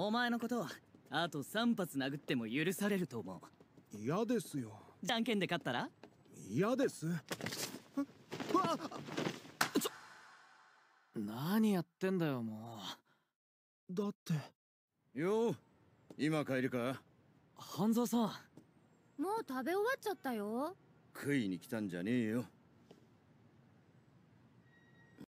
お前のことあと3発殴っても許されると思う嫌ですよじゃんけんで勝ったら嫌です何やってんだよもうだってよ今帰るか半沢さんもう食べ終わっちゃったよ食いに来たんじゃねえよ